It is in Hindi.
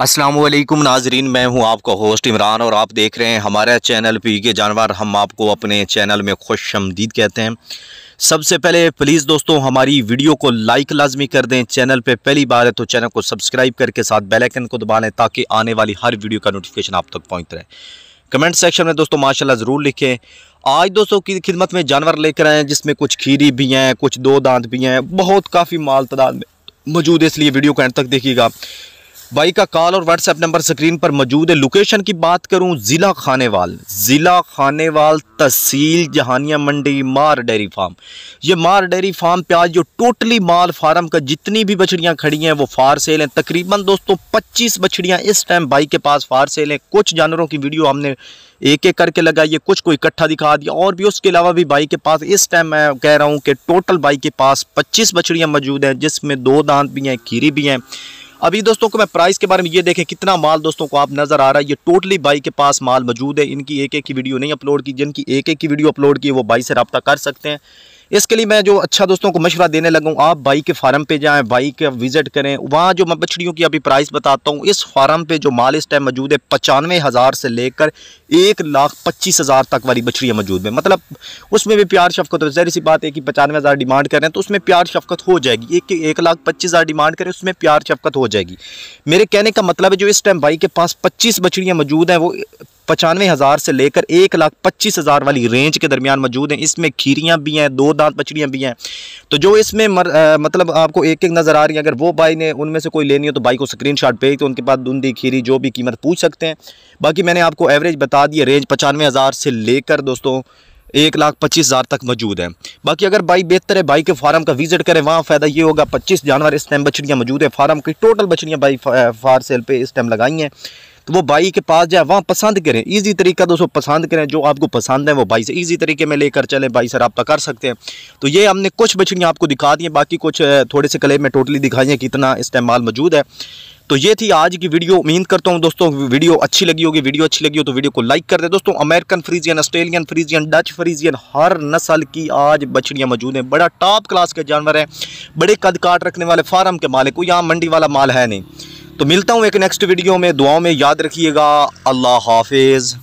असलम नाजरीन मैं हूं आपका होस्ट इमरान और आप देख रहे हैं हमारे चैनल पी के जानवर हम आपको अपने चैनल में खुश आमदीद कहते हैं सबसे पहले प्लीज़ दोस्तों हमारी वीडियो को लाइक लाजमी कर दें चैनल पे पहली बार है तो चैनल को सब्सक्राइब करके साथ बेल आइकन को दबा लें ताकि आने वाली हर वीडियो का नोटिफिकेशन आप तक पहुँच रहे कमेंट सेक्शन में दोस्तों माशाल्लाह ज़रूर लिखें आज दोस्तों की खिदमत में जानवर लेकर आए हैं जिसमें कुछ खीरी भी हैं कुछ दो दांत भी हैं बहुत काफ़ी माल तादाद में मौजूद है इसलिए वीडियो को एंड तक देखिएगा भाई का कॉल और व्हाट्सएप नंबर स्क्रीन पर मौजूद है लोकेशन की बात करूं ज़िला खानेवाल ज़िला खानेवाल तहसील जहानिया मंडी मार डेयरी फार्म ये मार डेयरी फार्म प्याज जो टोटली माल फार्म का जितनी भी बछड़ियां खड़ी हैं वो फार सेल हैं तकरीबन दोस्तों 25 बछड़ियां इस टाइम भाई के पास फार सेल हैं कुछ जानवरों की वीडियो हमने एक एक करके लगाई है कुछ को इकट्ठा दिखा दिया और भी उसके अलावा भी भाई के पास इस टाइम मैं कह रहा हूँ कि टोटल भाई के पास पच्चीस बछड़ियाँ मौजूद हैं जिसमें दो दांत भी हैं खीरी भी हैं अभी दोस्तों को मैं प्राइस के बारे में ये देखें कितना माल दोस्तों को आप नज़र आ रहा है ये टोटली बाई के पास माल मौजूद है इनकी एक एक की वीडियो नहीं अपलोड की जिनकी एक एक की वीडियो अपलोड की वो बाई से रबता कर सकते हैं इसके लिए मैं जो अच्छा दोस्तों को मशवरा देने लगा हूँ आप बाई के फार्म पे जाएँ बाई के विज़िट करें वहाँ जो मैं बछड़ियों की अभी प्राइस बताता हूँ इस फार्म पे जो माल इस टाइम मौजूद है पचानवे हज़ार से लेकर एक लाख पच्चीस हज़ार तक वाली बछड़ियाँ मौजूद हैं मतलब उसमें भी प्यार शफकत हो जहरी सी बात है कि पचानवे हज़ार डिमांड करें तो उसमें प्यार शफकत हो जाएगी एक एक लाख पच्चीस हज़ार डिमांड करें उसमें प्यार शफकत हो जाएगी मेरे कहने का मतलब है जो इस टाइम बाई के पास पच्चीस बछड़ियाँ मौजूद हैं वो पचानवे हज़ार से लेकर एक लाख पच्चीस हज़ार वाली रेंज के दरमियान मौजूद हैं इसमें खीरियाँ भी हैं दो दांत पचड़ियाँ भी हैं तो जो इसमें मर, आ, मतलब आपको एक एक नज़र आ रही है अगर वो बाई ने उनमें से कोई लेनी हो तो बाई को स्क्रीन शॉट भेज तो उनके पास दूंदी खीरी जो भी कीमत पूछ सकते हैं बाकी मैंने आपको एवरेज बता दी रेंज पचानवे हज़ार से लेकर दोस्तों एक लाख पच्चीस हज़ार तक मौजूद है बाकी अगर भाई बेहतर है भाई के फार्म का विजिट करें वहाँ फ़ायदा ये होगा पच्चीस जानवर इस टाइम बछड़ियाँ मौजूद है फार्म की टोटल बछड़ियाँ भाई फार सेल पे इस टाइम लगाई हैं तो वो बाई के पास जाए वहाँ पसंद करें ईजी तरीका दोस्तों पसंद करें जो आपको पसंद है वो बाई से ईजी तरीके में लेकर चलें बाई से रबा कर सकते हैं तो ये हमने कुछ बछड़ियाँ आपको दिखा दी हैं बाकी कुछ थोड़े से कलेब में टोटली दिखाई हैं कि इतना इस्तेमाल मौजूद है तो ये थी आज की वीडियो उम्मीद करता हूँ दोस्तों वीडियो अच्छी लगी होगी वीडियो अच्छी लगी हो तो वीडियो को लाइक कर दें दोस्तों American Friesian Australian Friesian Dutch Friesian हर नस्ल की आज बछड़ियाँ मौजूद हैं बड़ा टॉप क्लास के जानवर हैं बड़े कद काट रखने वाले फार्म के मालिक को यहाँ मंडी वाला माल है नहीं तो मिलता हूँ एक नेक्स्ट वीडियो में दुआओं में याद रखिएगा अल्लाह हाफिज़